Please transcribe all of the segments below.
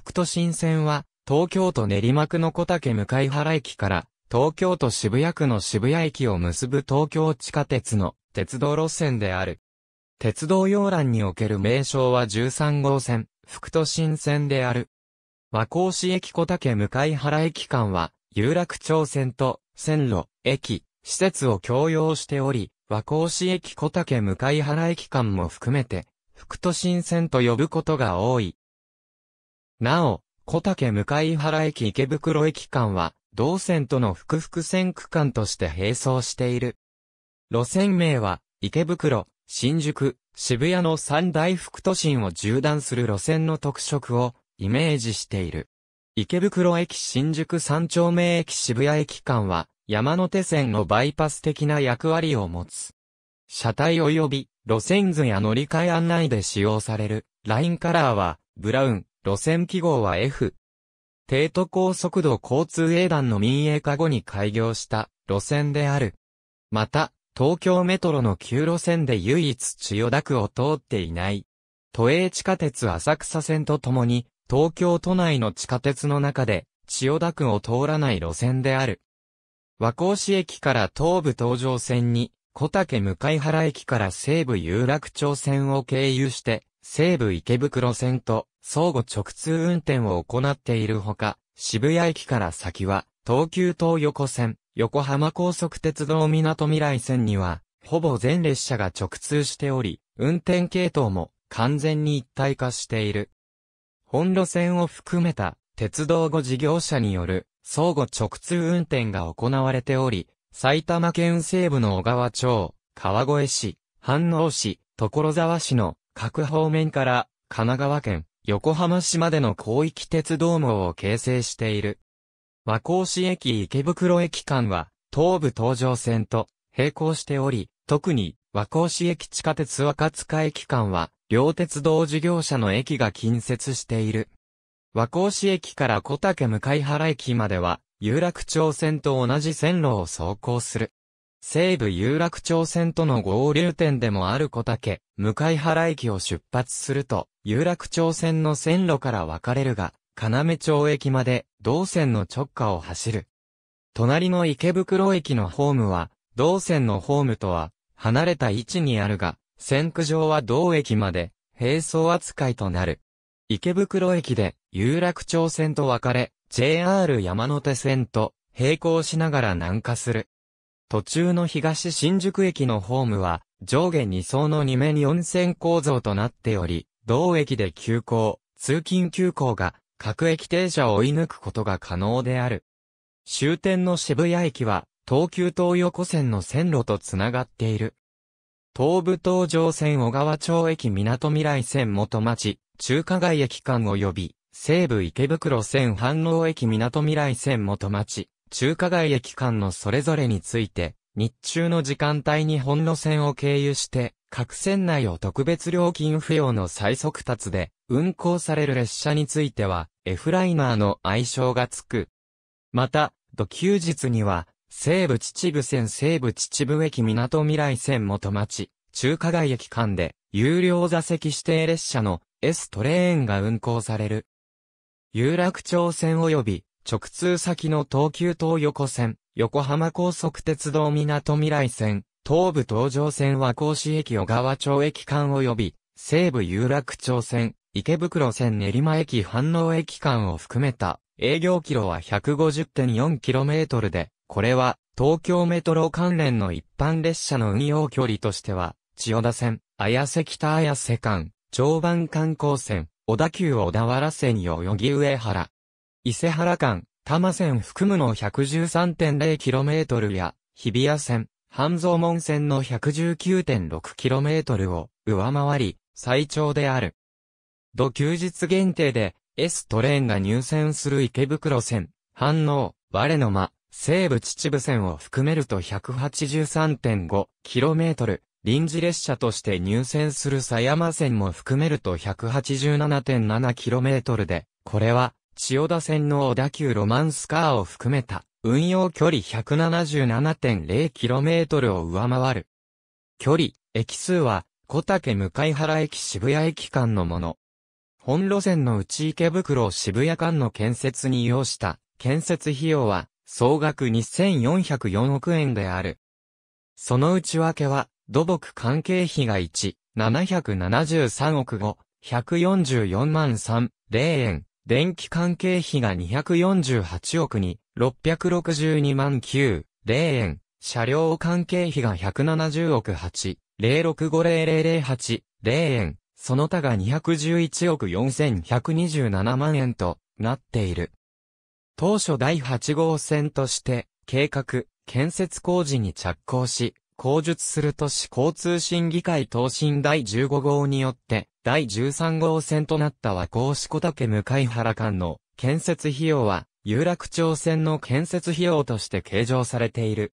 副都心線は、東京都練馬区の小竹向原駅から、東京都渋谷区の渋谷駅を結ぶ東京地下鉄の鉄道路線である。鉄道要欄における名称は13号線、副都心線である。和光市駅小竹向原駅間は、有楽町線と線路、駅、施設を共用しており、和光市駅小竹向原駅間も含めて、副都心線と呼ぶことが多い。なお、小竹向原駅池袋駅間は、同線との複々線区間として並走している。路線名は、池袋、新宿、渋谷の三大副都心を縦断する路線の特色をイメージしている。池袋駅新宿三丁目駅渋谷駅間は山手線のバイパス的な役割を持つ。車体及び路線図や乗り換え案内で使用されるラインカラーはブラウン、路線記号は F。帝都高速道交通営団の民営化後に開業した路線である。また、東京メトロの旧路線で唯一千代田区を通っていない。都営地下鉄浅草線とともに、東京都内の地下鉄の中で、千代田区を通らない路線である。和光市駅から東武東上線に、小竹向原駅から西武有楽町線を経由して、西武池袋線と相互直通運転を行っているほか、渋谷駅から先は、東急東横線、横浜高速鉄道港未来線には、ほぼ全列車が直通しており、運転系統も完全に一体化している。本路線を含めた鉄道後事業者による相互直通運転が行われており、埼玉県西部の小川町、川越市、飯能市、所沢市の各方面から神奈川県、横浜市までの広域鉄道網を形成している。和光市駅池袋駅間は、東武東上線と並行しており、特に和光市駅地下鉄若塚駅間は、両鉄道事業者の駅が近接している。和光市駅から小竹向原駅までは、有楽町線と同じ線路を走行する。西部有楽町線との合流点でもある小竹、向原駅を出発すると、有楽町線の線路から分かれるが、金町駅まで、同線の直下を走る。隣の池袋駅のホームは、同線のホームとは、離れた位置にあるが、線区上は同駅まで、並走扱いとなる。池袋駅で、有楽町線と分かれ、JR 山手線と、並行しながら南下する。途中の東新宿駅のホームは、上下2層の2面4線構造となっており、同駅で急行、通勤急行が、各駅停車を追い抜くことが可能である。終点の渋谷駅は、東急東横線の線路とつながっている。東武東上線小川町駅港未来線元町、中華街駅間及び、西武池袋線飯能駅港未来線元町、中華街駅間のそれぞれについて、日中の時間帯に本路線を経由して、各線内を特別料金不要の最速達で運行される列車については、F ライナーの愛称がつく。また、土休日には、西部秩父線西部秩父駅港未来線元町、中華街駅間で、有料座席指定列車の S トレーンが運行される。有楽町線及び直通先の東急東横線、横浜高速鉄道港未来線、東武東上線和甲子駅小川町駅間及び、西武有楽町線、池袋線練馬駅反応駅間を含めた営業キロは 150.4km で、これは東京メトロ関連の一般列車の運用距離としては、千代田線、綾瀬北綾瀬間、常磐観光線、小田急小田原線に、々ぎ上原、伊勢原間、多摩線含むの 113.0km や、日比谷線、半蔵門線の 119.6km を上回り、最長である。土休日限定で、S トレーンが入線する池袋線、反応、我の間、西武秩父線を含めると 183.5km、臨時列車として入線する狭山線も含めると 187.7km で、これは、千代田線の小田急ロマンスカーを含めた運用距離 177.0km を上回る。距離、駅数は小竹向原駅渋谷駅間のもの。本路線の内池袋渋谷間の建設に要した建設費用は総額2404億円である。その内訳は土木関係費が1、773億5、144万3、0円。電気関係費が248億に、662万9、0円、車両関係費が170億8、0650008、0円、その他が211億4127万円となっている。当初第8号線として、計画、建設工事に着工し、口述する都市交通審議会答申第15号によって、第13号線となった和光四小竹向原間の建設費用は、有楽町線の建設費用として計上されている。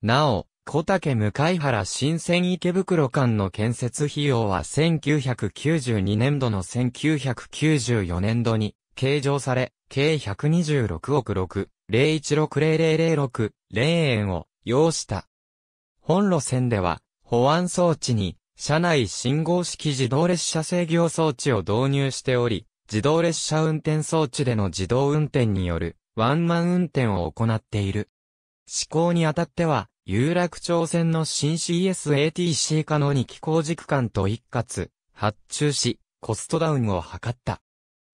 なお、小竹向原新線池袋間の建設費用は1992年度の1994年度に計上され、計126億6、0160006、0円を要した本路線では、保安装置に、車内信号式自動列車制御装置を導入しており、自動列車運転装置での自動運転による、ワンマン運転を行っている。施行にあたっては、有楽町線の新 CSATC 化のに機構軸間と一括、発注し、コストダウンを図った。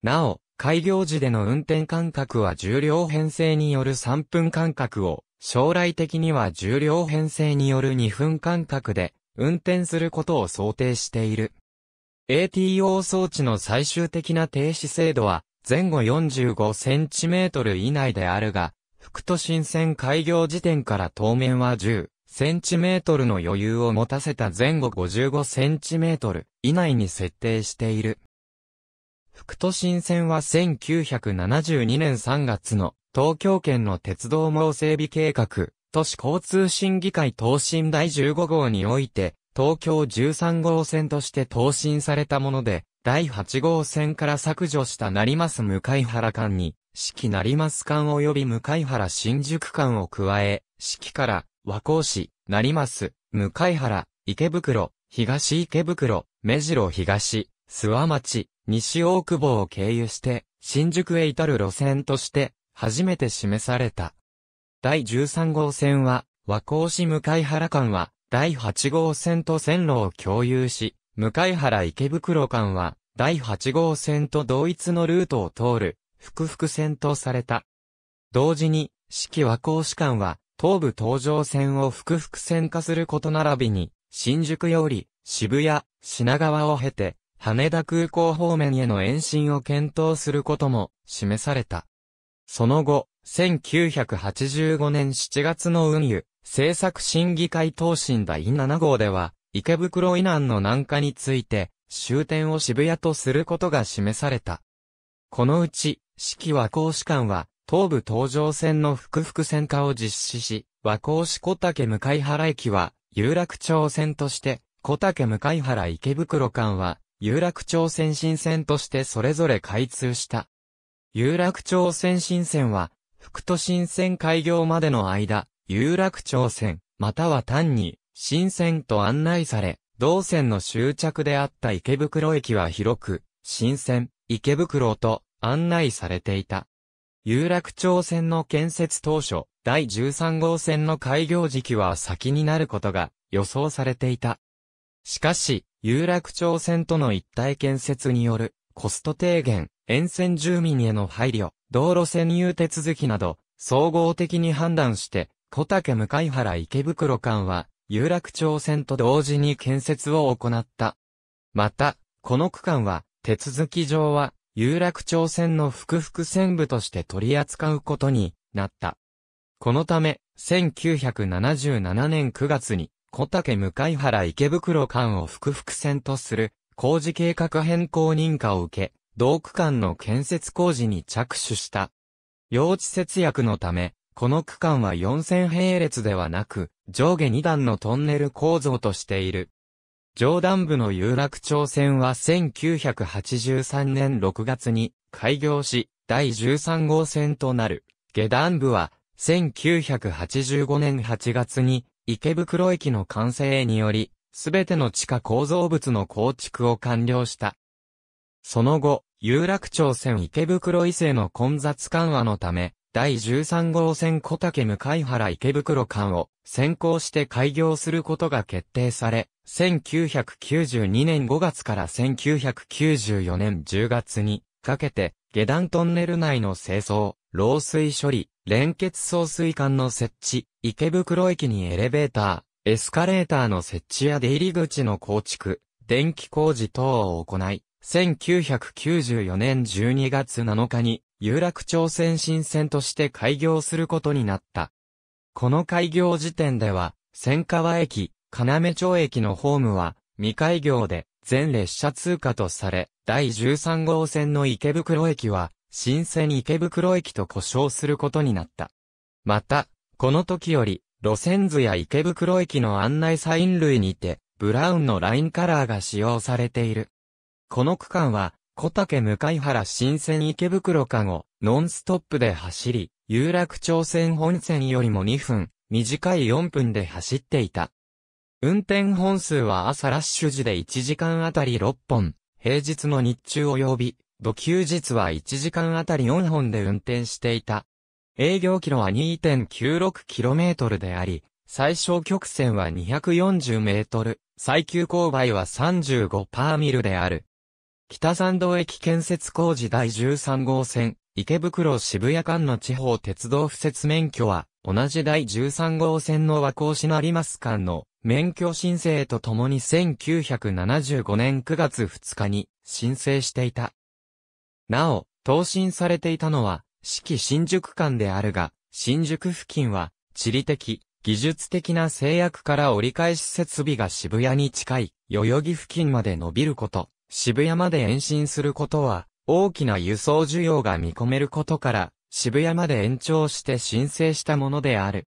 なお、開業時での運転間隔は重量編成による3分間隔を将来的には重量編成による2分間隔で運転することを想定している。ATO 装置の最終的な停止精度は前後 45cm 以内であるが、副都心線開業時点から当面は 10cm の余裕を持たせた前後 55cm 以内に設定している。副都心線は1972年3月の東京圏の鉄道網整備計画、都市交通審議会答申第15号において、東京13号線として答申されたもので、第8号線から削除した成増向原間に、四季成増間及び向原新宿間を加え、四季から和光市、成増、向原、池袋、東池袋、目白東、諏訪町、西大久保を経由して、新宿へ至る路線として、初めて示された。第13号線は、和光市向原間は、第8号線と線路を共有し、向原池袋間は、第8号線と同一のルートを通る、複々線とされた。同時に、四季和光市間は、東武東上線を複々線化すること並びに、新宿より、渋谷、品川を経て、羽田空港方面への延伸を検討することも示された。その後、1985年7月の運輸、政策審議会答申第7号では、池袋以南の南下について、終点を渋谷とすることが示された。このうち、四季和光士館は、東武東上線の複々線化を実施し、和光市小竹向原駅は、有楽町線として、小竹向原池袋間は、有楽町線新線としてそれぞれ開通した。有楽町線新線は、福都新線開業までの間、有楽町線、または単に、新線と案内され、同線の終着であった池袋駅は広く、新線、池袋と案内されていた。有楽町線の建設当初、第13号線の開業時期は先になることが予想されていた。しかし、有楽町線との一体建設によるコスト低減、沿線住民への配慮、道路占有手続きなど、総合的に判断して、小竹向原池袋間は、有楽町線と同時に建設を行った。また、この区間は、手続き上は、有楽町線の複々線部として取り扱うことになった。このため、1977年9月に、小竹向原池袋間を複々線とする、工事計画変更認可を受け、道区間の建設工事に着手した。用地節約のため、この区間は4000並列ではなく、上下2段のトンネル構造としている。上段部の有楽町線は1983年6月に開業し、第13号線となる。下段部は1985年8月に池袋駅の完成により、すべての地下構造物の構築を完了した。その後、有楽町線池袋伊勢の混雑緩和のため、第13号線小竹向原池袋間を先行して開業することが決定され、1992年5月から1994年10月にかけて、下段トンネル内の清掃、漏水処理、連結送水管の設置、池袋駅にエレベーター、エスカレーターの設置や出入り口の構築、電気工事等を行い、1994年12月7日に有楽町線新線として開業することになった。この開業時点では、千川駅、金目町駅のホームは未開業で全列車通過とされ、第13号線の池袋駅は新線池袋駅と呼称することになった。また、この時より路線図や池袋駅の案内サイン類にて、ブラウンのラインカラーが使用されている。この区間は、小竹向原新線池袋かご、ノンストップで走り、有楽町線本線よりも2分、短い4分で走っていた。運転本数は朝ラッシュ時で1時間あたり6本、平日の日中及び、土休日は1時間あたり4本で運転していた。営業キロは 2.96km であり、最小曲線は 240m、最急勾配は35パーミルである。北山道駅建設工事第13号線、池袋渋谷間の地方鉄道不設免許は、同じ第13号線の和光市成増間の免許申請とともに1975年9月2日に申請していた。なお、答申されていたのは、四季新宿間であるが、新宿付近は、地理的、技術的な制約から折り返し設備が渋谷に近い、代々木付近まで伸びること、渋谷まで延伸することは、大きな輸送需要が見込めることから、渋谷まで延長して申請したものである。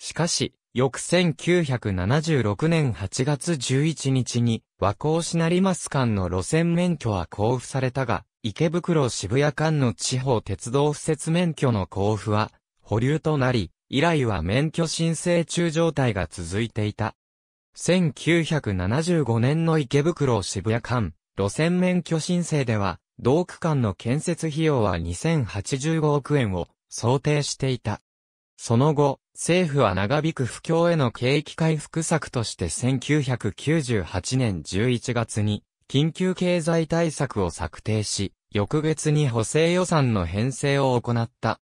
しかし、翌1976年8月11日に和光市成増間の路線免許は交付されたが、池袋渋谷間の地方鉄道施設免許の交付は保留となり、以来は免許申請中状態が続いていた。1975年の池袋渋谷間、路線免許申請では、同区間の建設費用は2085億円を想定していた。その後、政府は長引く不況への景気回復策として1998年11月に緊急経済対策を策定し、翌月に補正予算の編成を行った。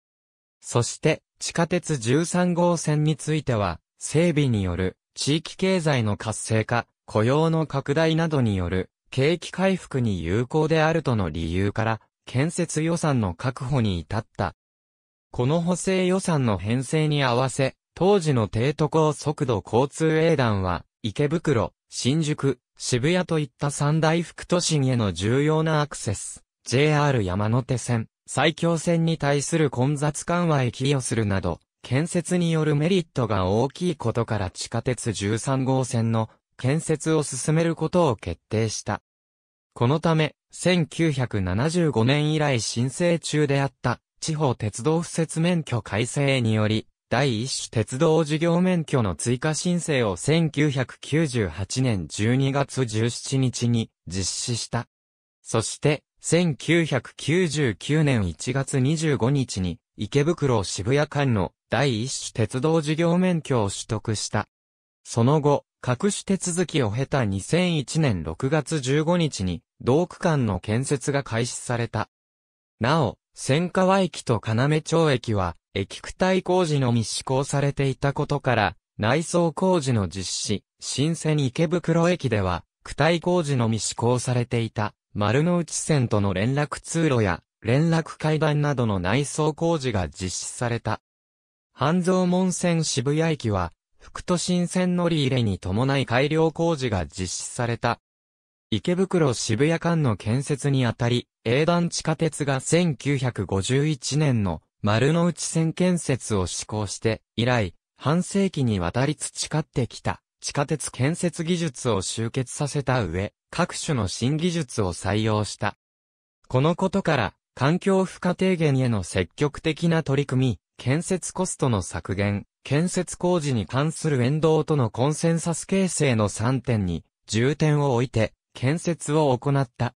そして、地下鉄13号線については、整備による地域経済の活性化、雇用の拡大などによる景気回復に有効であるとの理由から、建設予算の確保に至った。この補正予算の編成に合わせ、当時の低都高速度交通営団は、池袋、新宿、渋谷といった三大副都心への重要なアクセス、JR 山手線、埼京線に対する混雑緩和へ寄与するなど、建設によるメリットが大きいことから地下鉄13号線の建設を進めることを決定した。このため、1975年以来申請中であった地方鉄道敷設免許改正により、第一種鉄道事業免許の追加申請を1998年12月17日に実施した。そして、1999年1月25日に池袋渋谷間の第一種鉄道事業免許を取得した。その後、隠し手続きを経た2001年6月15日に、同区間の建設が開始された。なお、千川駅と要町駅は、駅区体工事のみ施行されていたことから、内装工事の実施、新鮮池袋駅では、区体工事のみ施行されていた、丸の内線との連絡通路や、連絡階段などの内装工事が実施された。半蔵門線渋谷駅は、副都心線乗り入れに伴い改良工事が実施された。池袋渋谷間の建設にあたり、営断地下鉄が1951年の丸の内線建設を施行して以来、半世紀にわたり培ってきた地下鉄建設技術を集結させた上、各種の新技術を採用した。このことから、環境負荷低減への積極的な取り組み、建設コストの削減、建設工事に関する沿道とのコンセンサス形成の3点に重点を置いて建設を行った。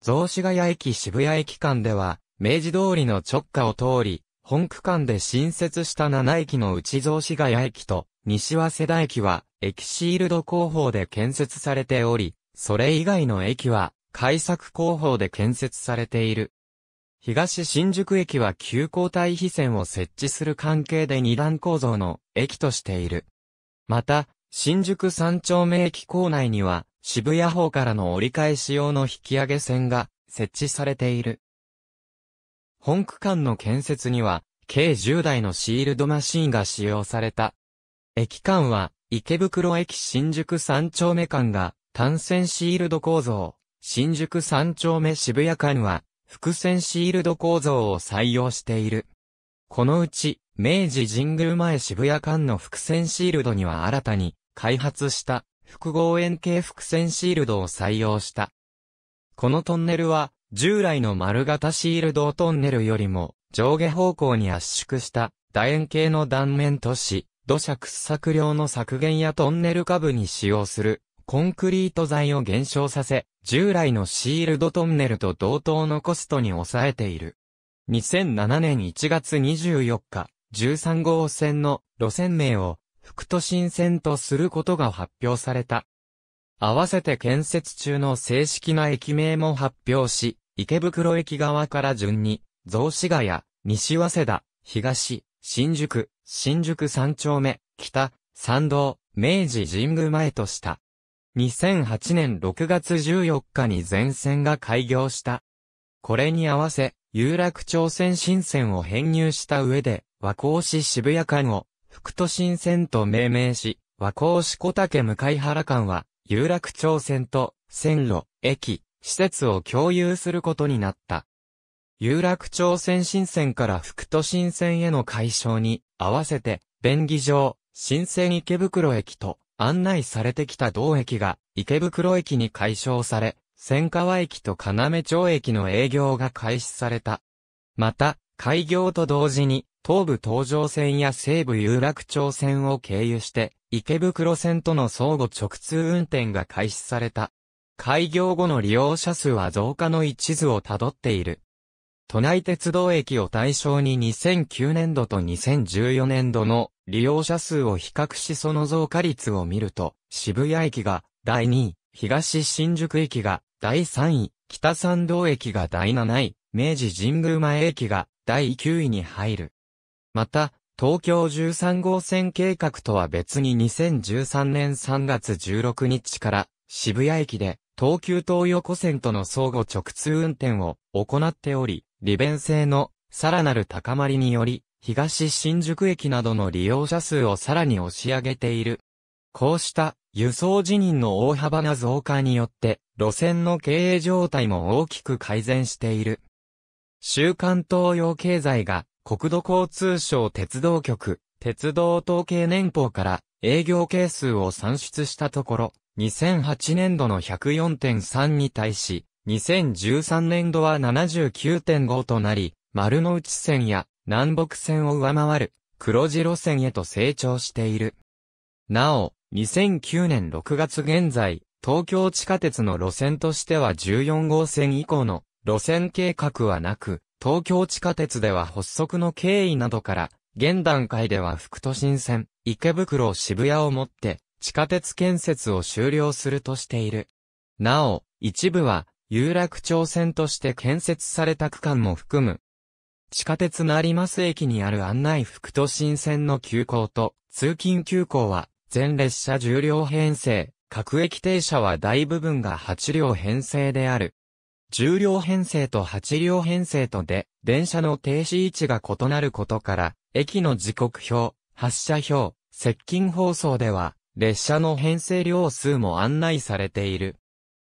雑司ヶ谷駅渋谷駅間では、明治通りの直下を通り、本区間で新設した7駅の内雑司ヶ谷駅と西早稲田駅は駅シールド工法で建設されており、それ以外の駅は開削工法で建設されている。東新宿駅は急行対非線を設置する関係で二段構造の駅としている。また、新宿三丁目駅構内には渋谷方からの折り返し用の引き上げ線が設置されている。本区間の建設には計10台のシールドマシンが使用された。駅間は池袋駅新宿三丁目間が単線シールド構造、新宿三丁目渋谷間は伏線シールド構造を採用している。このうち、明治神宮前渋谷間の伏線シールドには新たに開発した複合円形伏線シールドを採用した。このトンネルは従来の丸型シールドトンネルよりも上下方向に圧縮した楕円形の断面とし、土砂掘削量の削減やトンネル下部に使用するコンクリート材を減少させ、従来のシールドトンネルと同等のコストに抑えている。2007年1月24日、13号線の路線名を、副都心線とすることが発表された。合わせて建設中の正式な駅名も発表し、池袋駅側から順に、雑司ヶ谷、西早稲田、東、新宿、新宿三丁目、北、三道、明治神宮前とした。2008年6月14日に全線が開業した。これに合わせ、有楽町線新線を編入した上で、和光市渋谷間を、福都新線と命名し、和光市小竹向原間は、有楽町線と、線路、駅、施設を共有することになった。有楽町線新線から福都新線への解消に、合わせて、便宜上、新線池袋駅と、案内されてきた同駅が池袋駅に解消され、千川駅と金町駅の営業が開始された。また、開業と同時に、東武東上線や西武有楽町線を経由して、池袋線との相互直通運転が開始された。開業後の利用者数は増加の一途をたどっている。都内鉄道駅を対象に2009年度と2014年度の利用者数を比較しその増加率を見ると、渋谷駅が第2位、東新宿駅が第3位、北三道駅が第7位、明治神宮前駅が第9位に入る。また、東京13号線計画とは別に2013年3月16日から渋谷駅で東急東横線との相互直通運転を行っており、利便性のさらなる高まりにより、東新宿駅などの利用者数をさらに押し上げている。こうした輸送辞任の大幅な増加によって、路線の経営状態も大きく改善している。週刊東洋経済が国土交通省鉄道局、鉄道統計年報から営業係数を算出したところ、2008年度の104.3に対し、2013年度は79.5となり、丸の内線や南北線を上回る黒字路線へと成長している。なお、2009年6月現在、東京地下鉄の路線としては14号線以降の路線計画はなく、東京地下鉄では発足の経緯などから、現段階では副都心線、池袋渋谷をもって、地下鉄建設を終了するとしている。なお、一部は、有楽町線として建設された区間も含む。地下鉄成増駅にある案内副都心線の急行と通勤急行は全列車10両編成、各駅停車は大部分が8両編成である。10両編成と8両編成とで電車の停止位置が異なることから、駅の時刻表、発車表、接近放送では列車の編成両数も案内されている。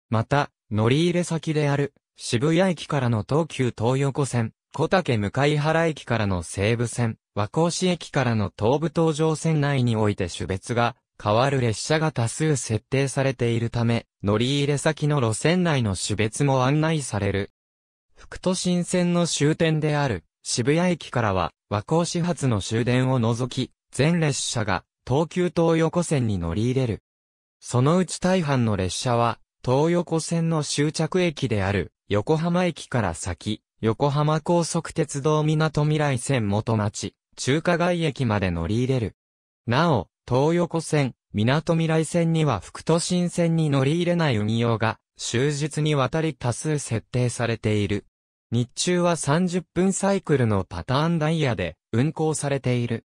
また、乗り入れ先である、渋谷駅からの東急東横線、小竹向原駅からの西武線、和光市駅からの東武東上線内において種別が変わる列車が多数設定されているため、乗り入れ先の路線内の種別も案内される。副都心線の終点である渋谷駅からは和光始発の終電を除き、全列車が東急東横線に乗り入れる。そのうち大半の列車は東横線の終着駅である、横浜駅から先、横浜高速鉄道港未来線元町、中華街駅まで乗り入れる。なお、東横線、港未来線には副都心線に乗り入れない運用が、終日にわたり多数設定されている。日中は30分サイクルのパターンダイヤで運行されている。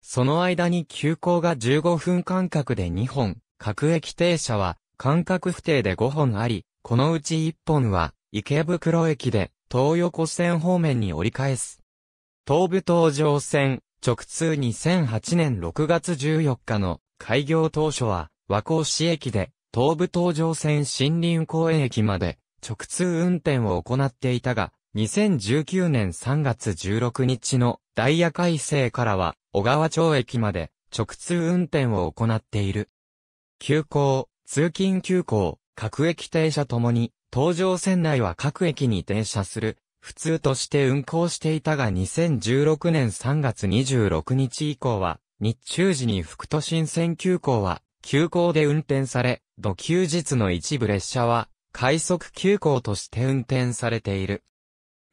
その間に急行が15分間隔で2本、各駅停車は間隔不定で5本あり、このうち1本は池袋駅で東横線方面に折り返す。東武東上線直通2008年6月14日の開業当初は和光市駅で東武東上線森林公園駅まで直通運転を行っていたが、2019年3月16日のダイヤ改正からは小川町駅まで直通運転を行っている。急行、通勤急行、各駅停車ともに、東上線内は各駅に停車する、普通として運行していたが2016年3月26日以降は、日中時に副都心線急行は、急行で運転され、土休日の一部列車は、快速急行として運転されている。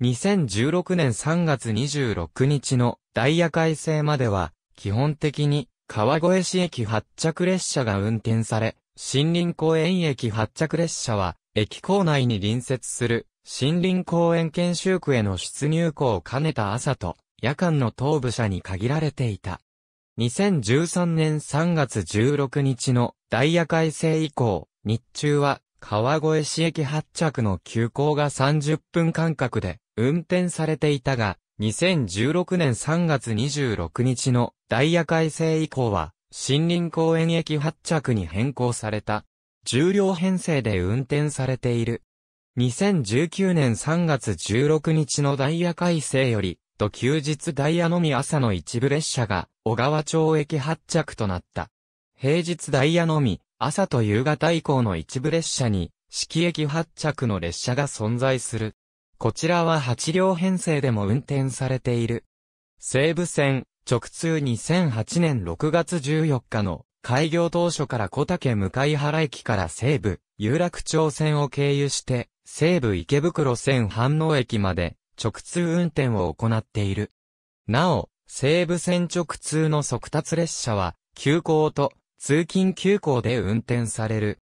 2016年3月26日のダイヤ改正までは、基本的に川越市駅発着列車が運転され、森林公園駅発着列車は、駅構内に隣接する、森林公園研修区への出入校を兼ねた朝と、夜間の東部車に限られていた。2013年3月16日のダイヤ改正以降、日中は川越市駅発着の急行が30分間隔で運転されていたが、2016年3月26日のダイヤ改正以降は森林公園駅発着に変更された。重量編成で運転されている。2019年3月16日のダイヤ改正より、と休日ダイヤのみ朝の一部列車が小川町駅発着となった。平日ダイヤのみ、朝と夕方以降の一部列車に、四季駅発着の列車が存在する。こちらは8両編成でも運転されている。西武線、直通2008年6月14日の開業当初から小竹向原駅から西部、有楽町線を経由して、西武池袋線反応駅まで直通運転を行っている。なお、西武線直通の速達列車は、急行と通勤急行で運転される。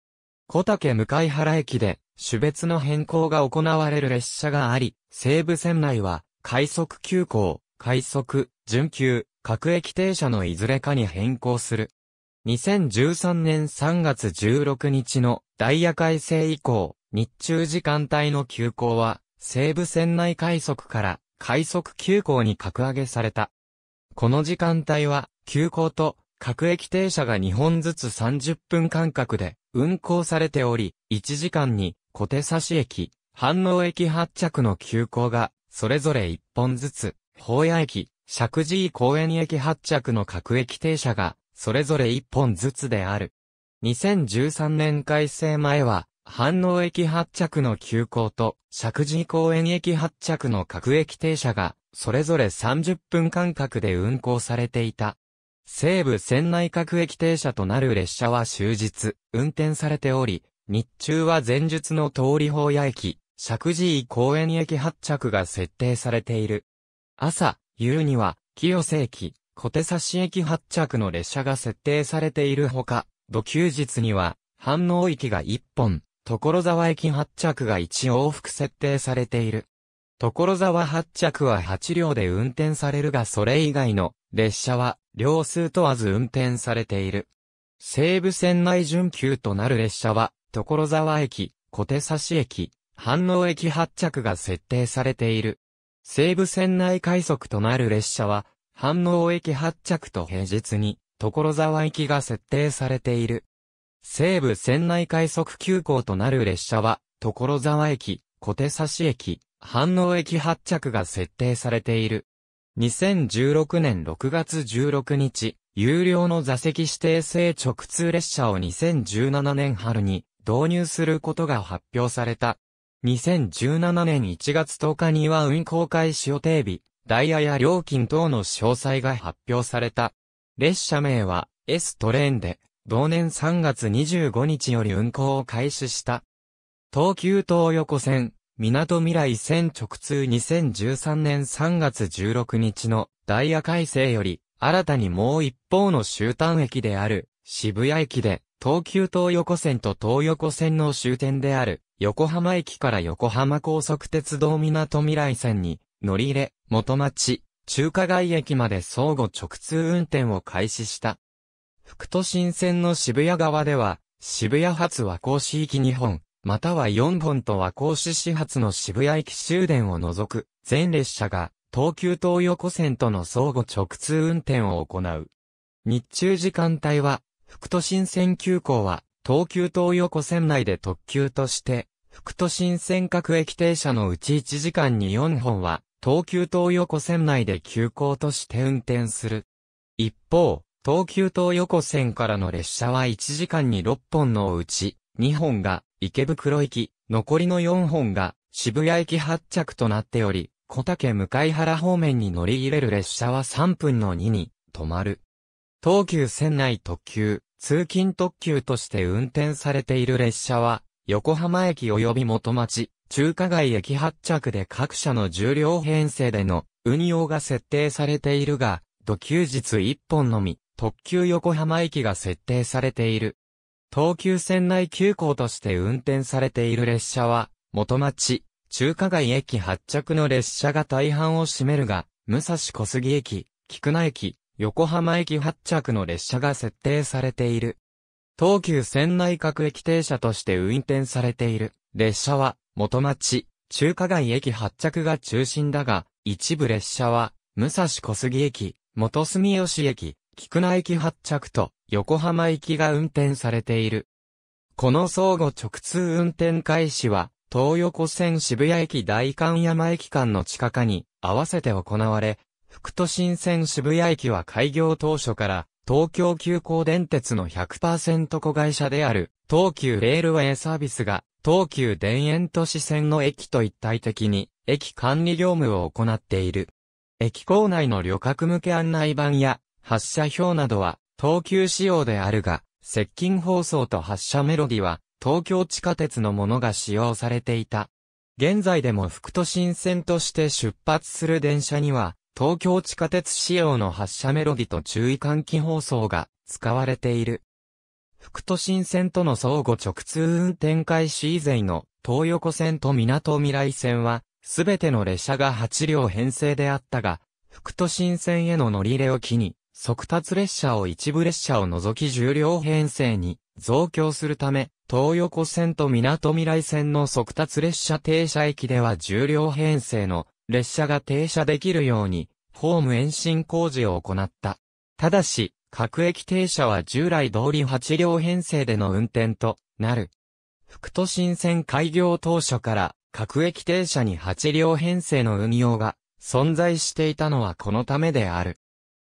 小竹向原駅で種別の変更が行われる列車があり、西武線内は快速急行、快速、準急、各駅停車のいずれかに変更する。2013年3月16日のダイヤ改正以降、日中時間帯の急行は、西武線内快速から快速急行に格上げされた。この時間帯は、急行と各駅停車が2本ずつ30分間隔で運行されており、1時間に小手差し駅、反応駅発着の急行が、それぞれ1本ずつ、宝屋駅、石神井公園駅発着の各駅停車が、それぞれ1本ずつである。2013年改正前は、反応駅発着の急行と、石神井公園駅発着の各駅停車が、それぞれ30分間隔で運行されていた。西武仙内各駅停車となる列車は終日、運転されており、日中は前述の通り法屋駅、石神井公園駅発着が設定されている。朝、言うには、清瀬駅、小手差し駅発着の列車が設定されているほか、土休日には、反応駅が1本、所沢駅発着が1往復設定されている。所沢発着は8両で運転されるがそれ以外の列車は両数問わず運転されている。西武線内準急となる列車は所沢駅、小手差し駅、反応駅発着が設定されている。西武線内快速となる列車は、反応駅発着と平日に、所沢行きが設定されている。西武線内快速急行となる列車は、所沢駅、小手し駅、反応駅発着が設定されている。2016年6月16日、有料の座席指定制直通列車を2017年春に導入することが発表された。2017年1月10日には運行開始予定日、ダイヤや料金等の詳細が発表された。列車名は S トレーンで、同年3月25日より運行を開始した。東急東横線、港未来線直通2013年3月16日のダイヤ改正より、新たにもう一方の終端駅である渋谷駅で、東急東横線と東横線の終点である横浜駅から横浜高速鉄道港未来線に、乗り入れ、元町、中華街駅まで相互直通運転を開始した。副都心線の渋谷側では、渋谷発和光市行き2本、または4本と和光市始発の渋谷駅終電を除く、全列車が、東急東横線との相互直通運転を行う。日中時間帯は、副都心線急行は、東急東横線内で特急として、福都新線各駅停車のうち1時間に4本は、東急東横線内で急行として運転する。一方、東急東横線からの列車は1時間に6本のうち、2本が池袋駅、残りの4本が渋谷駅発着となっており、小竹向原方面に乗り入れる列車は3分の2に止まる。東急線内特急、通勤特急として運転されている列車は、横浜駅及び元町、中華街駅発着で各社の重量編成での運用が設定されているが、土休日1本のみ、特急横浜駅が設定されている。東急線内急行として運転されている列車は、元町、中華街駅発着の列車が大半を占めるが、武蔵小杉駅、菊名駅、横浜駅発着の列車が設定されている。東急線内各駅停車として運転されている。列車は、元町、中華街駅発着が中心だが、一部列車は、武蔵小杉駅、元住吉駅、菊名駅発着と、横浜行きが運転されている。この相互直通運転開始は、東横線渋谷駅大観山駅間の地下化に合わせて行われ、副都心線渋谷駅は開業当初から東京急行電鉄の100%子会社である、東急レールウェイサービスが、東急田園都市線の駅と一体的に、駅管理業務を行っている。駅構内の旅客向け案内板や、発車表などは、東急仕様であるが、接近放送と発車メロディは、東京地下鉄のものが使用されていた。現在でも副都心線として出発する電車には、東京地下鉄仕様の発車メロディと注意喚起放送が使われている。副都心線との相互直通運転開始以前の東横線と港未来線は、すべての列車が8両編成であったが、副都心線への乗り入れを機に、速達列車を一部列車を除き重量編成に増強するため、東横線と港未来線の速達列車停車駅では重量編成の列車が停車できるように、ホーム延伸工事を行った。ただし、各駅停車は従来通り8両編成での運転となる。副都心線開業当初から各駅停車に8両編成の運用が存在していたのはこのためである。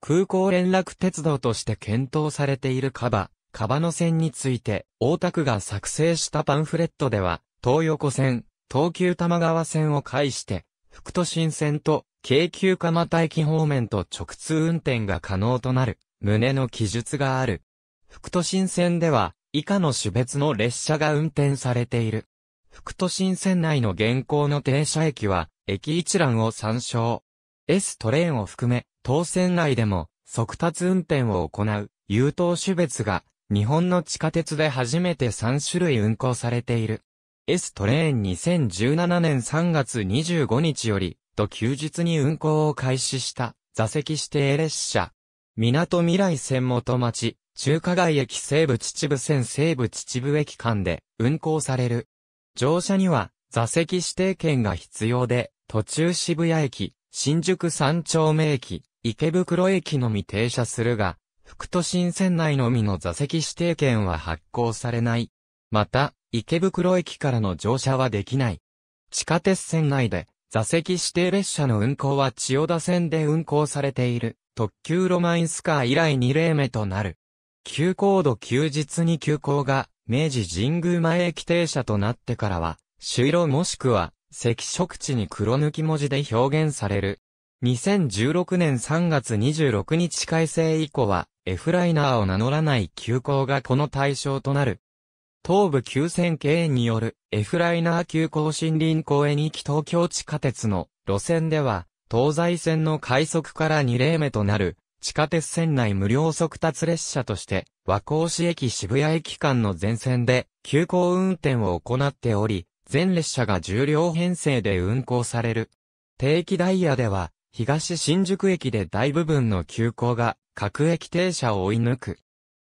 空港連絡鉄道として検討されているカバ、カバの線について、大田区が作成したパンフレットでは、東横線、東急玉川線を介して、福都新線と京急蒲田駅方面と直通運転が可能となる、旨の記述がある。福都新線では、以下の種別の列車が運転されている。福都新線内の現行の停車駅は、駅一覧を参照。S トレーンを含め、当線内でも、速達運転を行う、優等種別が、日本の地下鉄で初めて3種類運行されている。S トレーン2017年3月25日より、と休日に運行を開始した座席指定列車。港未来線元町、中華街駅西部秩父線西部秩父駅間で運行される。乗車には座席指定券が必要で、途中渋谷駅、新宿三丁目駅、池袋駅のみ停車するが、副都心線内のみの座席指定券は発行されない。また、池袋駅からの乗車はできない。地下鉄線内で、座席指定列車の運行は千代田線で運行されている、特急ロマンスカー以来2例目となる。急行度休日に急行が、明治神宮前駅停車となってからは、朱色もしくは、赤色地に黒抜き文字で表現される。2016年3月26日改正以降は、F ライナーを名乗らない急行がこの対象となる。東部急線経営による F ライナー急行森林公園行き東京地下鉄の路線では、東西線の快速から2例目となる地下鉄線内無料速達列車として、和光市駅渋谷駅間の全線で急行運転を行っており、全列車が重量編成で運行される。定期ダイヤでは、東新宿駅で大部分の急行が各駅停車を追い抜く。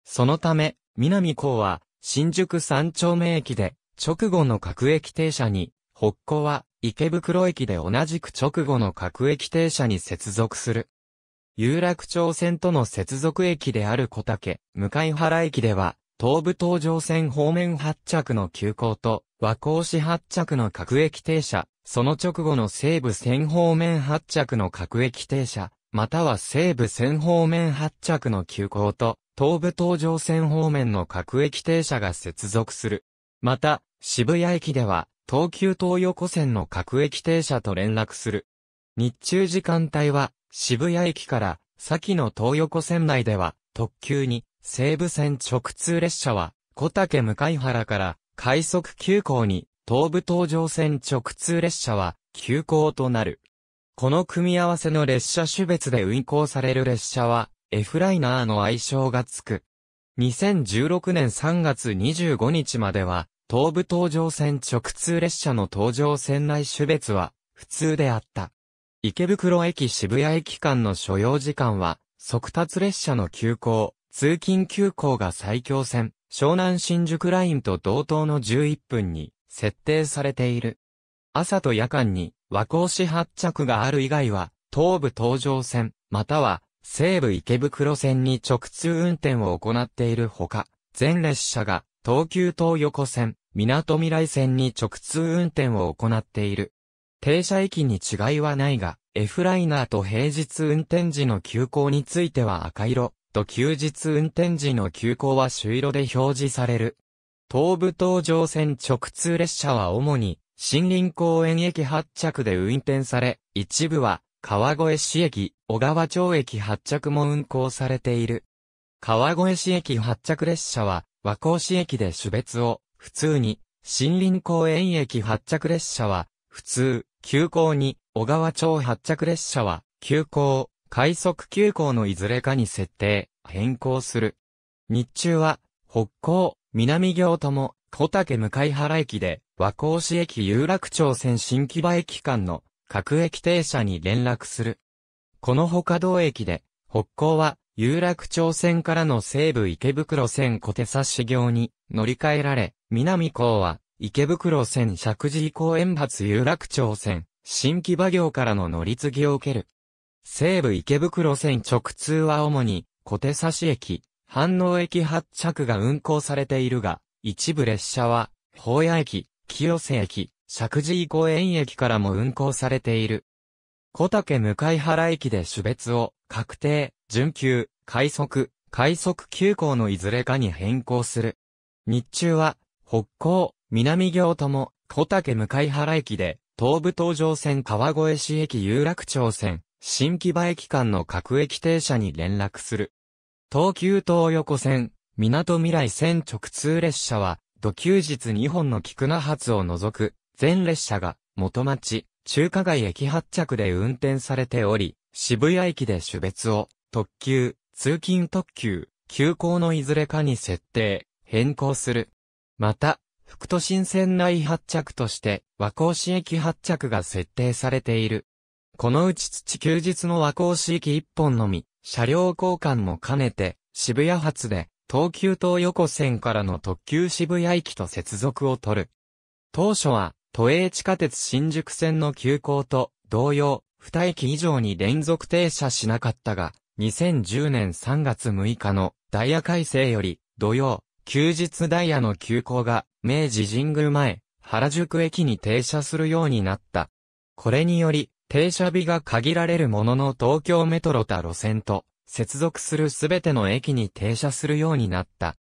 そのため、南港は、新宿三丁目駅で、直後の各駅停車に、北港は池袋駅で同じく直後の各駅停車に接続する。有楽町線との接続駅である小竹、向原駅では、東武東上線方面発着の急行と、和光市発着の各駅停車、その直後の西武線方面発着の各駅停車、または西武線方面発着の急行と、東武東上線方面の各駅停車が接続する。また、渋谷駅では、東急東横線の各駅停車と連絡する。日中時間帯は、渋谷駅から、先の東横線内では、特急に、西武線直通列車は、小竹向原から、快速急行に、東武東上線直通列車は、急行となる。この組み合わせの列車種別で運行される列車は、F ライナーの愛称がつく。2016年3月25日までは、東武東上線直通列車の東上線内種別は、普通であった。池袋駅渋谷駅間の所要時間は、速達列車の急行、通勤急行が最強線、湘南新宿ラインと同等の11分に、設定されている。朝と夜間に、和光市発着がある以外は、東武東上線、または、西武池袋線に直通運転を行っているほか、全列車が東急東横線、港未来線に直通運転を行っている。停車駅に違いはないが、F ライナーと平日運転時の急行については赤色、と休日運転時の急行は朱色で表示される。東武東上線直通列車は主に、森林公園駅発着で運転され、一部は川越市駅、小川町駅発着も運行されている。川越市駅発着列車は、和光市駅で種別を、普通に、森林公園駅発着列車は、普通、急行に、小川町発着列車は、急行、快速急行のいずれかに設定、変更する。日中は、北港、南行とも、小竹向原駅で、和光市駅有楽町線新木場駅間の各駅停車に連絡する。この他同駅で、北港は、有楽町線からの西武池袋線小手差し行に乗り換えられ、南港は、池袋線石神公園発有楽町線、新木場行からの乗り継ぎを受ける。西武池袋線直通は主に、小手差し駅、反応駅発着が運行されているが、一部列車は、宝屋駅、清瀬駅、石神井公園駅からも運行されている。小竹向原駅で種別を、確定、準急、快速、快速急行のいずれかに変更する。日中は、北港、南行とも、小竹向原駅で、東武東上線川越市駅有楽町線、新木場駅間の各駅停車に連絡する。東急東横線、港未来線直通列車は、土休日2本の菊名発を除く、全列車が元町、中華街駅発着で運転されており、渋谷駅で種別を特急、通勤特急、急行のいずれかに設定、変更する。また、副都心線内発着として、和光市駅発着が設定されている。このうち土休日の和光市駅1本のみ、車両交換も兼ねて、渋谷発で、東急東横線からの特急渋谷駅と接続を取る。当初は、都営地下鉄新宿線の急行と同様、二駅以上に連続停車しなかったが、2010年3月6日のダイヤ改正より、土曜、休日ダイヤの急行が、明治神宮前、原宿駅に停車するようになった。これにより、停車日が限られるものの東京メトロ他路線と、接続するすべての駅に停車するようになった。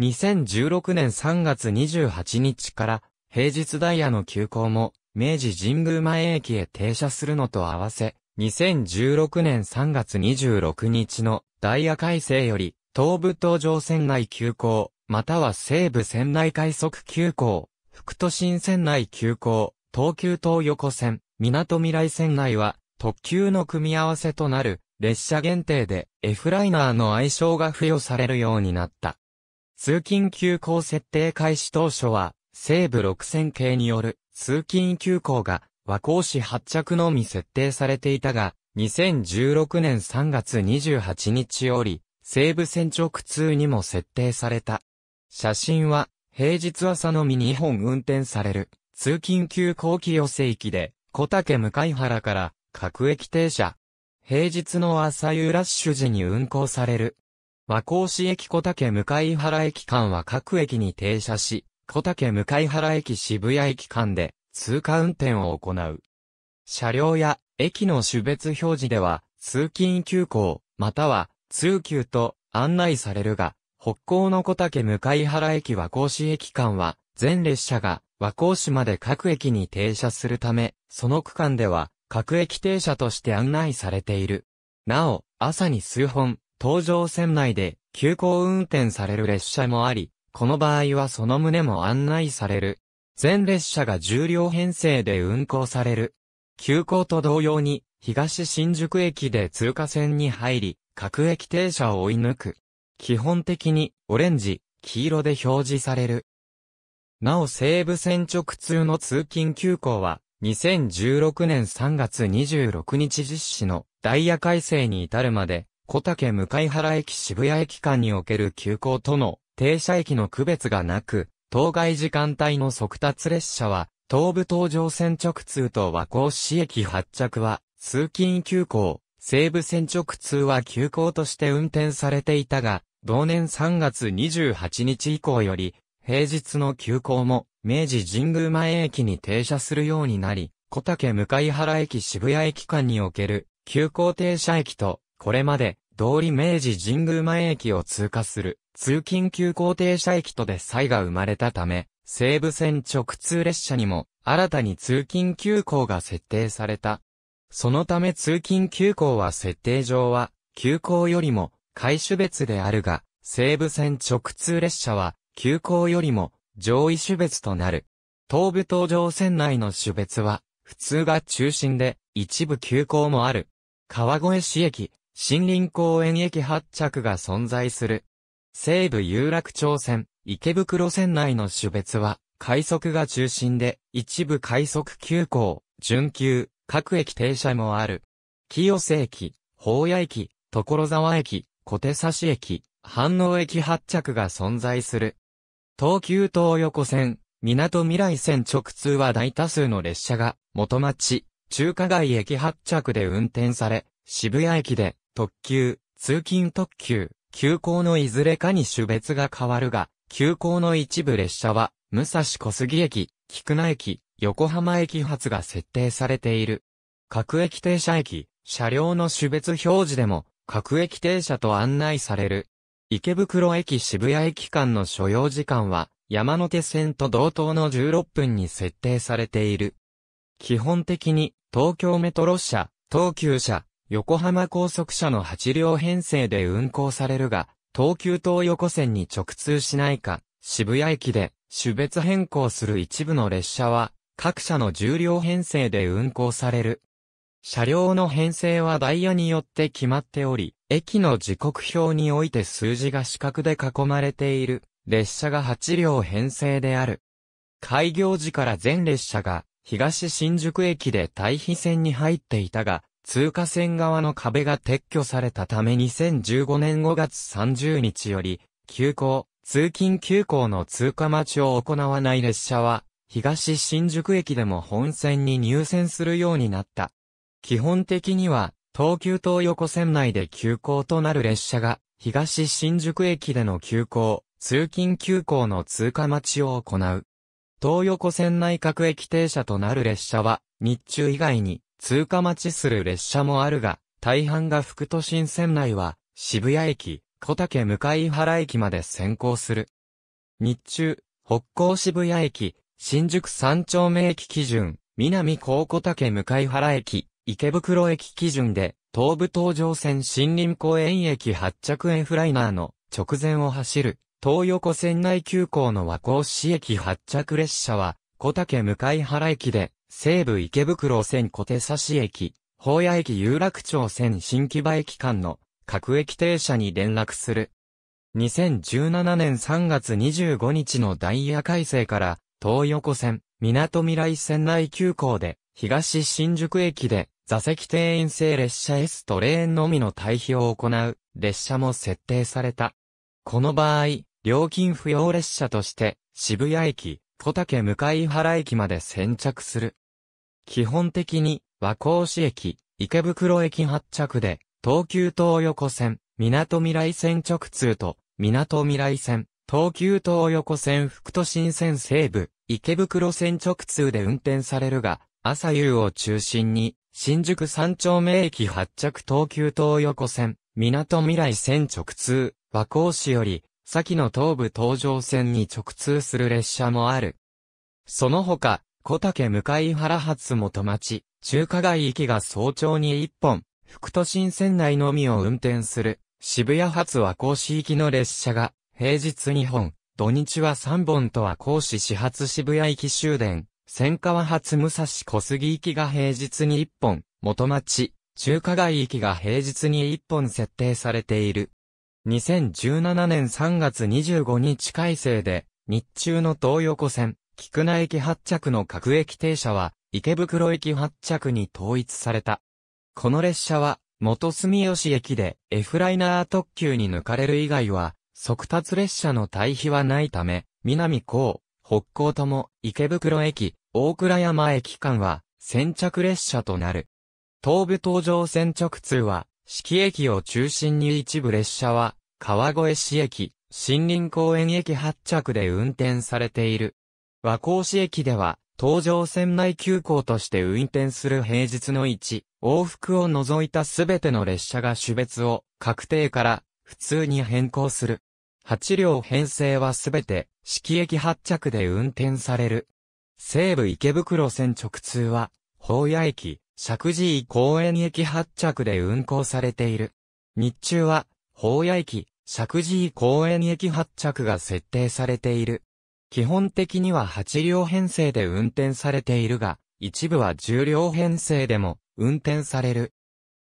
2016年3月28日から平日ダイヤの急行も、明治神宮前駅へ停車するのと合わせ、2016年3月26日のダイヤ改正より、東武東上線内急行、または西武線内快速急行、副都心線内急行、東急東横線、港未来線内は、特急の組み合わせとなる、列車限定で F ライナーの愛称が付与されるようになった。通勤急行設定開始当初は、西部六線系による通勤急行が和光市発着のみ設定されていたが、2016年3月28日より、西部線直通にも設定された。写真は、平日朝のみ2本運転される、通勤急行清瀬域で、小竹向原から各駅停車。平日の朝夕ラッシュ時に運行される。和光市駅小竹向原駅間は各駅に停車し、小竹向原駅渋谷駅間で通過運転を行う。車両や駅の種別表示では通勤急行、または通級と案内されるが、北港の小竹向原駅和光市駅間は全列車が和光市まで各駅に停車するため、その区間では各駅停車として案内されている。なお、朝に数本、東上線内で急行運転される列車もあり、この場合はその旨も案内される。全列車が重量編成で運行される。急行と同様に、東新宿駅で通過線に入り、各駅停車を追い抜く。基本的に、オレンジ、黄色で表示される。なお西武線直通の通勤急行は、2016年3月26日実施のダイヤ改正に至るまで、小竹向原駅渋谷駅間における急行との停車駅の区別がなく、当該時間帯の速達列車は、東武東上線直通と和光市駅発着は、通勤急行、西武線直通は急行として運転されていたが、同年3月28日以降より、平日の急行も、明治神宮前駅に停車するようになり、小竹向原駅渋谷駅間における、急行停車駅と、これまで、通り明治神宮前駅を通過する、通勤急行停車駅とで差異が生まれたため、西武線直通列車にも新たに通勤急行が設定された。そのため通勤急行は設定上は、急行よりも、回種別であるが、西武線直通列車は、急行よりも、上位種別となる。東武東上線内の種別は、普通が中心で、一部急行もある。川越市駅、森林公園駅発着が存在する。西武有楽町線、池袋線内の種別は、快速が中心で、一部快速急行、準急、各駅停車もある。清瀬駅、宝屋駅、所沢駅、小手指駅、反応駅発着が存在する。東急東横線、港未来線直通は大多数の列車が、元町、中華街駅発着で運転され、渋谷駅で、特急、通勤特急、急行のいずれかに種別が変わるが、急行の一部列車は、武蔵小杉駅、菊名駅、横浜駅発が設定されている。各駅停車駅、車両の種別表示でも、各駅停車と案内される。池袋駅渋谷駅間の所要時間は、山手線と同等の16分に設定されている。基本的に、東京メトロ車、東急車、横浜高速車の8両編成で運行されるが、東急東横線に直通しないか、渋谷駅で種別変更する一部の列車は、各社の10両編成で運行される。車両の編成はダイヤによって決まっており、駅の時刻表において数字が四角で囲まれている、列車が8両編成である。開業時から全列車が、東新宿駅で対比線に入っていたが、通過線側の壁が撤去されたため2015年5月30日より、急行、通勤急行の通過待ちを行わない列車は、東新宿駅でも本線に入線するようになった。基本的には、東急東横線内で急行となる列車が、東新宿駅での急行、通勤急行の通過待ちを行う。東横線内各駅停車となる列車は、日中以外に、通過待ちする列車もあるが、大半が副都心線内は、渋谷駅、小竹向原駅まで先行する。日中、北港渋谷駅、新宿三丁目駅基準、南高小竹向原駅、池袋駅基準で、東武東上線森林公園駅発着エフライナーの直前を走る、東横線内急行の和光市駅発着列車は、小竹向原駅で、西武池袋線小手差し駅、宝屋駅有楽町線新木場駅間の各駅停車に連絡する。2017年3月25日のダイヤ改正から、東横線、港未来線内急行で、東新宿駅で、座席定員制列車 S トレーンのみの退避を行う、列車も設定された。この場合、料金不要列車として、渋谷駅、小竹向原駅まで先着する。基本的に和光市駅、池袋駅発着で、東急東横線、港未来線直通と、港未来線、東急東横線副都心線西部、池袋線直通で運転されるが、朝夕を中心に、新宿三丁目駅発着東急東横線、港未来線直通、和光市より、先の東武東上線に直通する列車もある。その他、小竹向原発元町、中華街行きが早朝に1本、副都心線内のみを運転する、渋谷発和光市行きの列車が、平日2本、土日は3本と和光市始発渋谷行き終電、千川発武蔵小杉行きが平日に1本、元町、中華街行きが平日に1本設定されている。2017年3月25日改正で、日中の東横線、菊名駅発着の各駅停車は、池袋駅発着に統一された。この列車は、元住吉駅で F ライナー特急に抜かれる以外は、速達列車の対比はないため、南高、北高とも池袋駅、大倉山駅間は先着列車となる。東武東上線直通は、四季駅を中心に一部列車は、川越市駅、森林公園駅発着で運転されている。和光市駅では、東上線内急行として運転する平日の1、往復を除いたすべての列車が種別を、確定から、普通に変更する。8両編成はすべて、四季駅発着で運転される。西武池袋線直通は、宝屋駅、石神井公園駅発着で運行されている。日中は、宝屋駅、石神井公園駅発着が設定されている。基本的には8両編成で運転されているが、一部は10両編成でも運転される。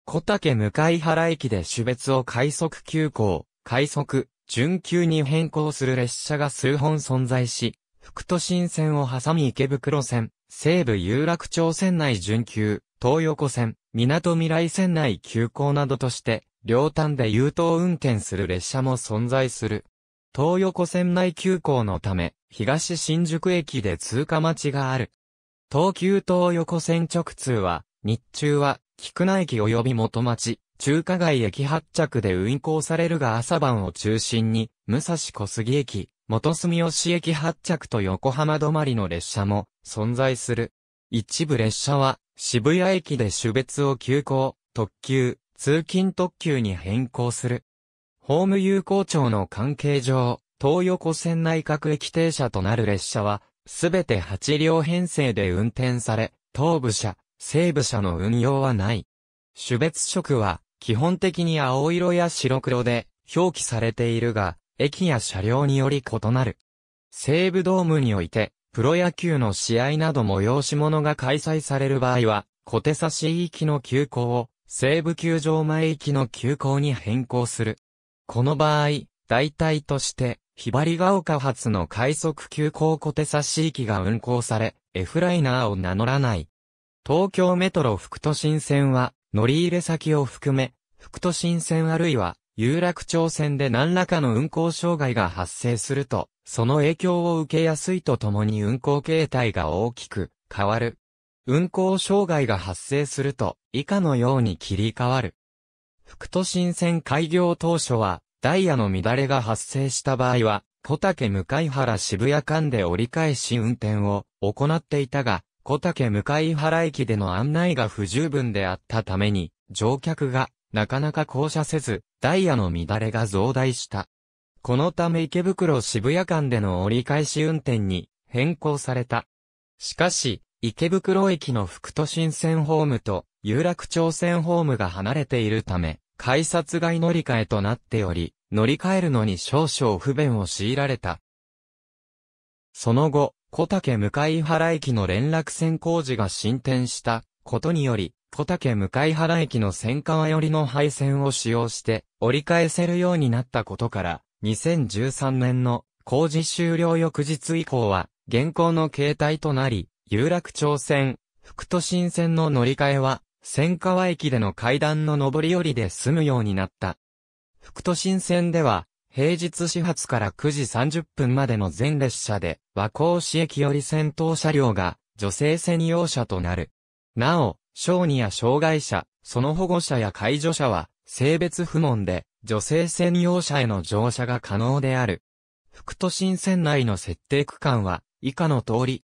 小竹向原駅で種別を快速急行、快速、準急に変更する列車が数本存在し、副都心線を挟み池袋線、西武有楽町線内準急、東横線、港未来線内急行などとして、両端で優等運転する列車も存在する。東横線内急行のため、東新宿駅で通過待ちがある。東急東横線直通は、日中は、菊名駅及び元町、中華街駅発着で運行されるが朝晩を中心に、武蔵小杉駅、元住吉駅発着と横浜止まりの列車も存在する。一部列車は、渋谷駅で種別を急行、特急、通勤特急に変更する。ホーム有効庁の関係上、東横線内閣駅停車となる列車は、すべて8両編成で運転され、東部車、西部車の運用はない。種別色は、基本的に青色や白黒で表記されているが、駅や車両により異なる。西武ドームにおいて、プロ野球の試合など催し物が開催される場合は、小手差し行きの急行を、西武球場前行きの急行に変更する。この場合、代替として、ひばりが丘発の快速急行小手差し駅が運行され、F ライナーを名乗らない。東京メトロ副都心線は、乗り入れ先を含め、副都心線あるいは、有楽町線で何らかの運行障害が発生すると、その影響を受けやすいとともに運行形態が大きく変わる。運行障害が発生すると、以下のように切り替わる。副都心線開業当初は、ダイヤの乱れが発生した場合は、小竹向原渋谷間で折り返し運転を行っていたが、小竹向原駅での案内が不十分であったために、乗客がなかなか降車せず、ダイヤの乱れが増大した。このため池袋渋谷間での折り返し運転に変更された。しかし、池袋駅の副都心線ホームと有楽町線ホームが離れているため、改札外乗り換えとなっており、乗り換えるのに少々不便を強いられた。その後、小竹向原駅の連絡線工事が進展したことにより、小竹向原駅の線川寄りの配線を使用して折り返せるようになったことから、2013年の工事終了翌日以降は、現行の形態となり、有楽町線、副都心線の乗り換えは、千川駅での階段の上り下りで済むようになった。福都新線では、平日始発から9時30分までの全列車で、和光市駅より先頭車両が女性専用車となる。なお、小児や障害者、その保護者や介助者は、性別不問で、女性専用車への乗車が可能である。福都新線内の設定区間は、以下の通り、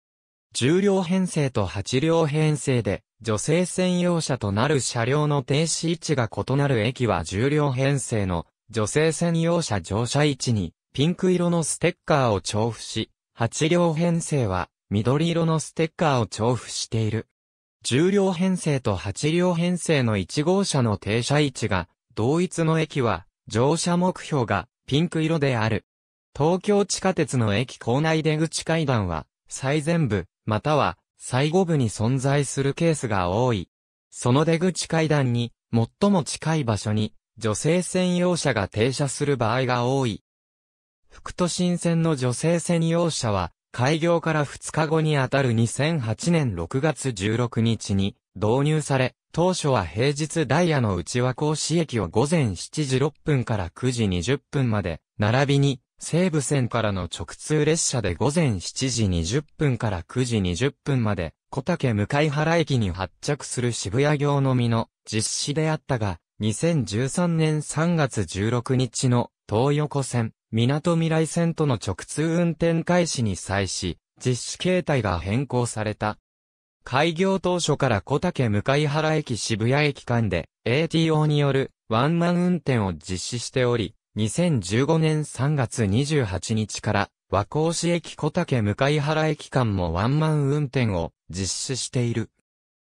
10両編成と8両編成で、女性専用車となる車両の停止位置が異なる駅は10両編成の女性専用車乗車位置にピンク色のステッカーを調布し、8両編成は緑色のステッカーを調布している。10両編成と8両編成の1号車の停車位置が同一の駅は乗車目標がピンク色である。東京地下鉄の駅構内出口階段は最前部、または、最後部に存在するケースが多い。その出口階段に、最も近い場所に、女性専用車が停車する場合が多い。副都心線の女性専用車は、開業から2日後にあたる2008年6月16日に導入され、当初は平日ダイヤの内和甲子駅を午前7時6分から9時20分まで、並びに西武線からの直通列車で午前7時20分から9時20分まで、小竹向原駅に発着する渋谷行のみの実施であったが、2013年3月16日の東横線、港未来線との直通運転開始に際し、実施形態が変更された。開業当初から小竹向原駅渋谷駅間で ATO によるワンマン運転を実施しており、2015年3月28日から和光市駅小竹向原駅間もワンマン運転を実施している。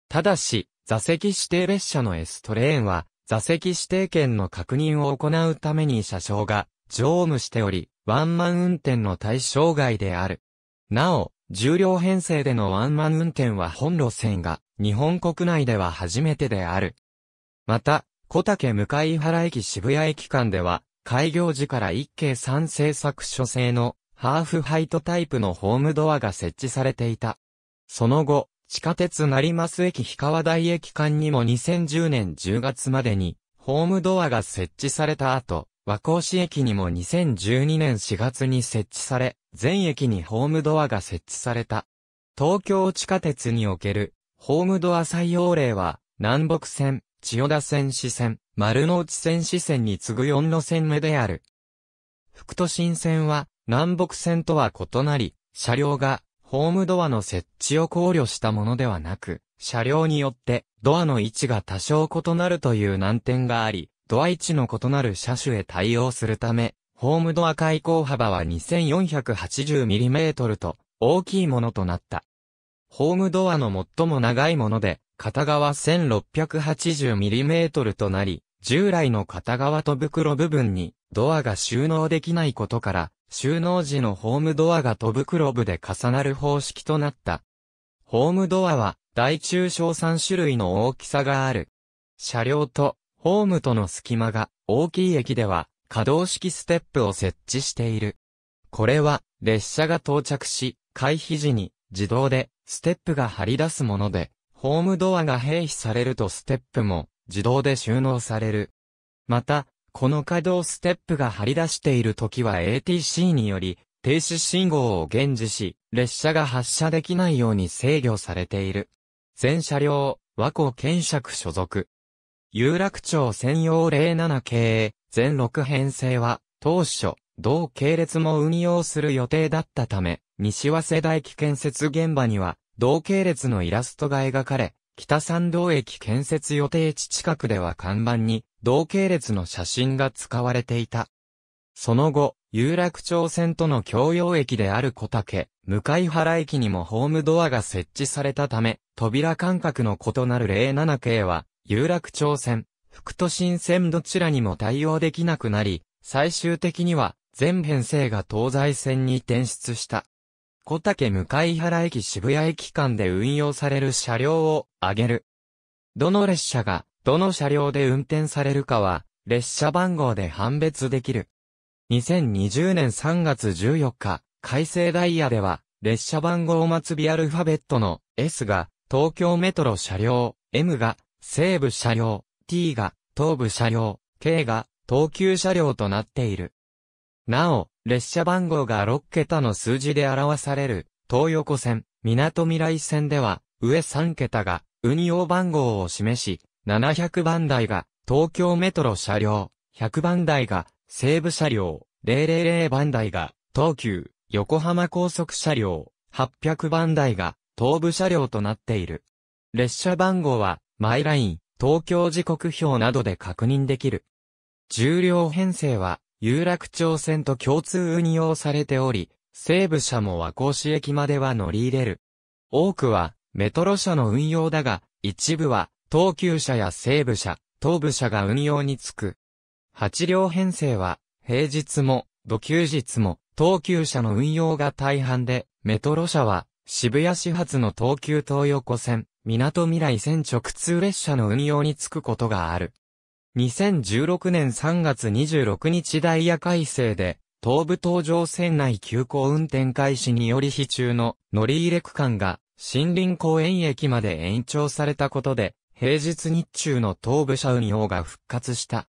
ただし、座席指定列車の S トレーンは、座席指定券の確認を行うために車掌が乗務しており、ワンマン運転の対象外である。なお、重量編成でのワンマン運転は本路線が日本国内では初めてである。また、小竹向原駅渋谷駅間では、開業時から一計3製作所製のハーフハイトタイプのホームドアが設置されていた。その後、地下鉄成増駅氷川台駅間にも2010年10月までに、ホームドアが設置された後、和光市駅にも2012年4月に設置され、全駅にホームドアが設置された。東京地下鉄における、ホームドア採用例は、南北線、千代田線支線、丸の内線支線に次ぐ4路線目である。副都心線は南北線とは異なり、車両がホームドアの設置を考慮したものではなく、車両によってドアの位置が多少異なるという難点があり、ドア位置の異なる車種へ対応するため、ホームドア開口幅は 2480mm と大きいものとなった。ホームドアの最も長いもので、片側 1680mm となり、従来の片側と袋部分にドアが収納できないことから、収納時のホームドアが戸袋部で重なる方式となった。ホームドアは大中小3種類の大きさがある。車両とホームとの隙間が大きい駅では可動式ステップを設置している。これは列車が到着し、回避時に自動でステップが張り出すもので、ホームドアが併記されるとステップも自動で収納される。また、この稼働ステップが張り出している時は ATC により停止信号を現時し、列車が発車できないように制御されている。全車両、和光検索所属。有楽町専用07系、全6編成は、当初、同系列も運用する予定だったため、西早稲大駅建設現場には、同系列のイラストが描かれ、北山道駅建設予定地近くでは看板に、同系列の写真が使われていた。その後、有楽町線との共用駅である小竹、向原駅にもホームドアが設置されたため、扉間隔の異なる07系は、有楽町線、副都心線どちらにも対応できなくなり、最終的には、全編成が東西線に転出した。小竹向原駅渋谷駅間で運用される車両を挙げる。どの列車が、どの車両で運転されるかは、列車番号で判別できる。2020年3月14日、改正ダイヤでは、列車番号末尾アルファベットの S が東京メトロ車両、M が西部車両、T が東部車両、K が東急車両となっている。なお、列車番号が6桁の数字で表される、東横線、港未来線では、上3桁が、運用番号を示し、700番台が、東京メトロ車両、100番台が、西武車両、000番台が、東急、横浜高速車両、800番台が、東武車両となっている。列車番号は、マイライン、東京時刻表などで確認できる。重量編成は、有楽町線と共通運用されており、西武車も和光市駅までは乗り入れる。多くは、メトロ車の運用だが、一部は、東急車や西武車、東武車が運用につく。8両編成は、平日も、土休日も、東急車の運用が大半で、メトロ車は、渋谷始発の東急東横線、港未来線直通列車の運用につくことがある。2016年3月26日ダイヤ改正で、東武東上線内急行運転開始により非中の乗り入れ区間が森林公園駅まで延長されたことで、平日日中の東武車運用が復活した。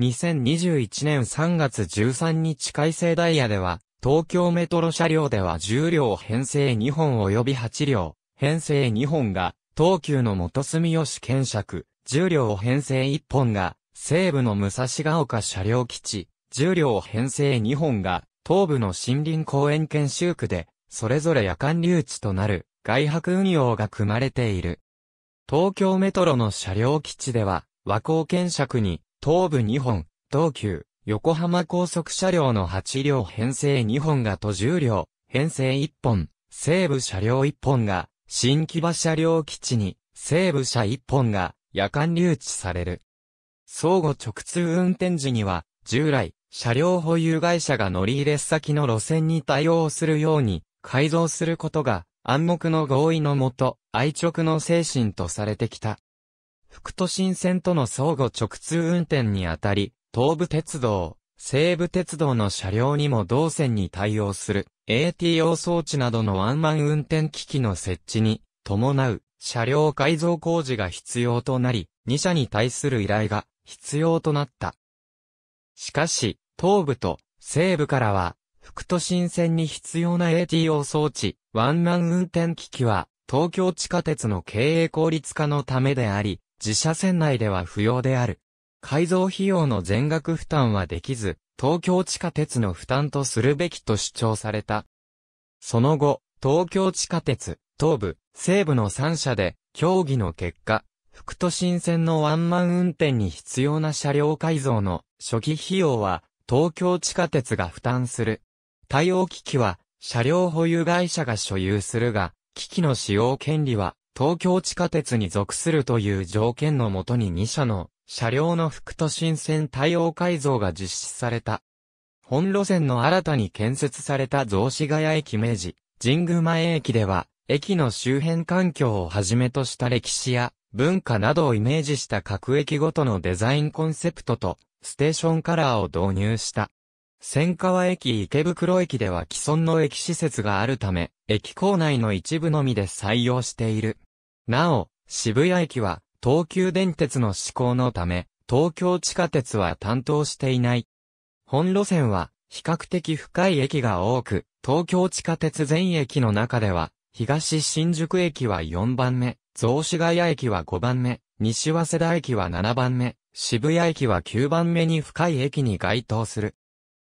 2021年3月13日改正ダイヤでは、東京メトロ車両では10両編成2本及び8両、編成2本が、東急の元住吉検釈、重量編成1本が、西部の武蔵ヶ丘車両基地、重量編成2本が、東部の森林公園研修区で、それぞれ夜間留置となる、外泊運用が組まれている。東京メトロの車両基地では、和光検尺に、東部2本、東急、横浜高速車両の8両編成2本がと重量、編成1本、西部車両1本が、新木場車両基地に、西部車1本が、夜間留置される。相互直通運転時には、従来、車両保有会社が乗り入れ先の路線に対応するように改造することが暗黙の合意のもと、愛直の精神とされてきた。副都心線との相互直通運転にあたり、東武鉄道、西武鉄道の車両にも同線に対応する ATO 装置などのワンマン運転機器の設置に伴う車両改造工事が必要となり、2社に対する依頼が必要となった。しかし、東部と西部からは、副都心線に必要な ATO 装置、ワンマン運転機器は、東京地下鉄の経営効率化のためであり、自社線内では不要である。改造費用の全額負担はできず、東京地下鉄の負担とするべきと主張された。その後、東京地下鉄、東部、西部の3社で、協議の結果、副都心線のワンマン運転に必要な車両改造の初期費用は、東京地下鉄が負担する。対応機器は、車両保有会社が所有するが、機器の使用権利は、東京地下鉄に属するという条件のもとに2社の車両の副都心線対応改造が実施された。本路線の新たに建設された雑司ヶ谷駅明治、神宮前駅では、駅の周辺環境をはじめとした歴史や文化などをイメージした各駅ごとのデザインコンセプトとステーションカラーを導入した。千川駅池袋駅では既存の駅施設があるため、駅構内の一部のみで採用している。なお、渋谷駅は東急電鉄の施行のため、東京地下鉄は担当していない。本路線は比較的深い駅が多く、東京地下鉄全駅の中では東新宿駅は4番目、雑司ヶ谷駅は5番目、西早稲田駅は7番目、渋谷駅は9番目に深い駅に該当する。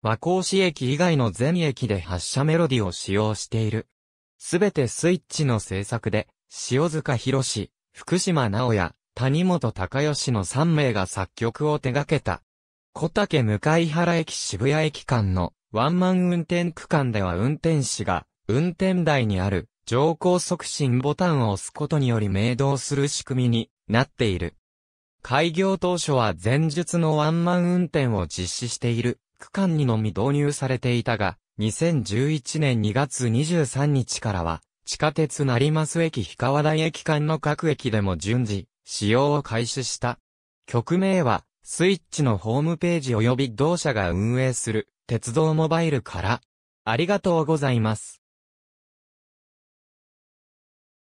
和光市駅以外の全駅で発車メロディを使用している。すべてスイッチの制作で、塩塚博士、福島直也、谷本隆義の3名が作曲を手掛けた。小竹向原駅渋谷駅間のワンマン運転区間では運転士が運転台にある乗降促進ボタンを押すことにより明動する仕組みになっている。開業当初は前述のワンマン運転を実施している区間にのみ導入されていたが、2011年2月23日からは、地下鉄成増駅氷川台駅間の各駅でも順次、使用を開始した。局名は、スイッチのホームページ及び同社が運営する、鉄道モバイルから。ありがとうございます。